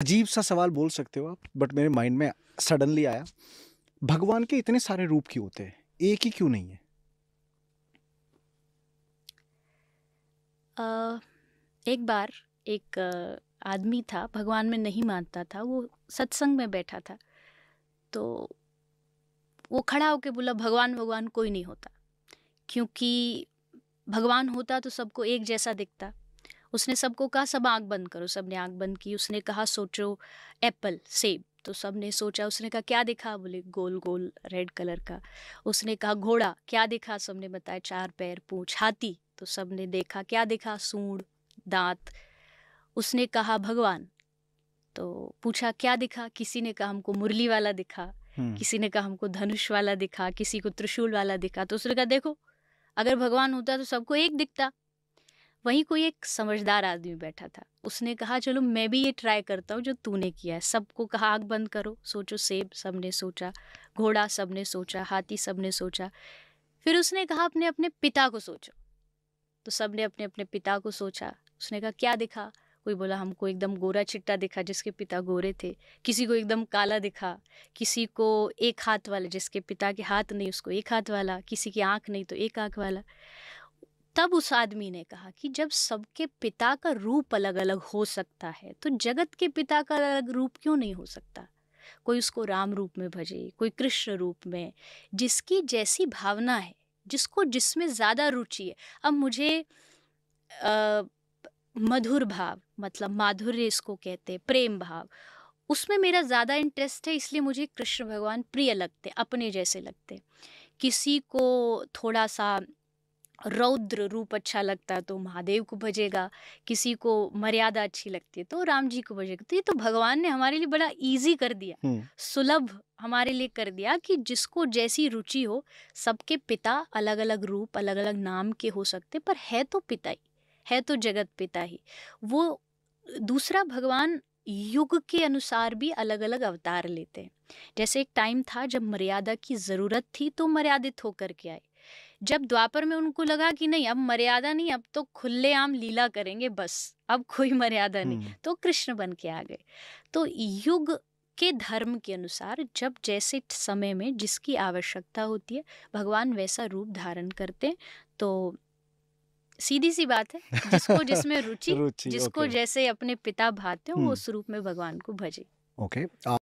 अजीब सा सवाल बोल सकते हो आप बट मेरे माइंड में सडनली आया भगवान के इतने सारे रूप क्यों होते हैं एक ही क्यों नहीं है uh, एक बार एक आदमी था भगवान में नहीं मानता था वो सत्संग में बैठा था तो वो खड़ा होकर बोला भगवान भगवान कोई नहीं होता क्योंकि भगवान होता तो सबको एक जैसा दिखता उसने सबको कहा सब आँख बंद करो सबने आँख बंद की उसने कहा सोचो एप्पल सेब तो सब ने सोचा उसने कहा क्या देखा बोले गोल गोल रेड कलर का उसने कहा घोड़ा क्या दिखा सबने बताया चार पैर पूछ हाथी तो सब ने देखा क्या दिखा सूंड दांत उसने कहा भगवान तो पूछा क्या दिखा किसी ने कहा हमको मुरली वाला दिखा हम्म। किसी ने कहा हमको धनुष वाला दिखा किसी को त्रिशूल वाला दिखा तो उसने कहा देखो अगर भगवान होता तो सबको एक दिखता वहीं कोई एक समझदार आदमी बैठा था उसने कहा चलो मैं भी ये ट्राई करता हूँ जो तूने किया है सबको कहा आग बंद करो सोचो सेब सबने सोचा घोड़ा सबने सोचा हाथी सबने सोचा फिर उसने कहा अपने अपने पिता को सोचो तो सबने अपने अपने पिता को सोचा उसने कहा क्या दिखा कोई बोला हमको एकदम गोरा चिट्टा दिखा जिसके पिता गोरे थे किसी को एकदम काला दिखा किसी को एक हाथ वाला जिसके पिता के हाथ नहीं उसको एक हाथ वाला किसी की आंख नहीं तो एक आंख वाला तब उस आदमी ने कहा कि जब सबके पिता का रूप अलग अलग हो सकता है तो जगत के पिता का अलग रूप क्यों नहीं हो सकता कोई उसको राम रूप में भजे कोई कृष्ण रूप में जिसकी जैसी भावना है जिसको जिसमें ज़्यादा रुचि है अब मुझे आ, मधुर भाव मतलब माधुर्य इसको कहते हैं प्रेम भाव उसमें मेरा ज़्यादा इंटरेस्ट है इसलिए मुझे कृष्ण भगवान प्रिय लगते अपने जैसे लगते किसी को थोड़ा सा रौद्र रूप अच्छा लगता है तो महादेव को भजेगा किसी को मर्यादा अच्छी लगती है तो राम जी को भजेगा तो ये तो भगवान ने हमारे लिए बड़ा इजी कर दिया सुलभ हमारे लिए कर दिया कि जिसको जैसी रुचि हो सबके पिता अलग अलग रूप अलग अलग नाम के हो सकते पर है तो पिता ही है तो जगत पिता ही वो दूसरा भगवान युग के अनुसार भी अलग अलग अवतार लेते हैं जैसे एक टाइम था जब मर्यादा की ज़रूरत थी तो मर्यादित होकर के आए जब द्वापर में उनको लगा कि नहीं अब मर्यादा नहीं अब तो खुलेआम लीला करेंगे बस अब कोई मर्यादा नहीं तो कृष्ण बन के आ गए तो युग के धर्म के अनुसार जब जैसे समय में जिसकी आवश्यकता होती है भगवान वैसा रूप धारण करते तो सीधी सी बात है जिसको जिसमें रुचि जिसको जैसे अपने पिता भाते हो उस रूप में भगवान को भजे ओके okay.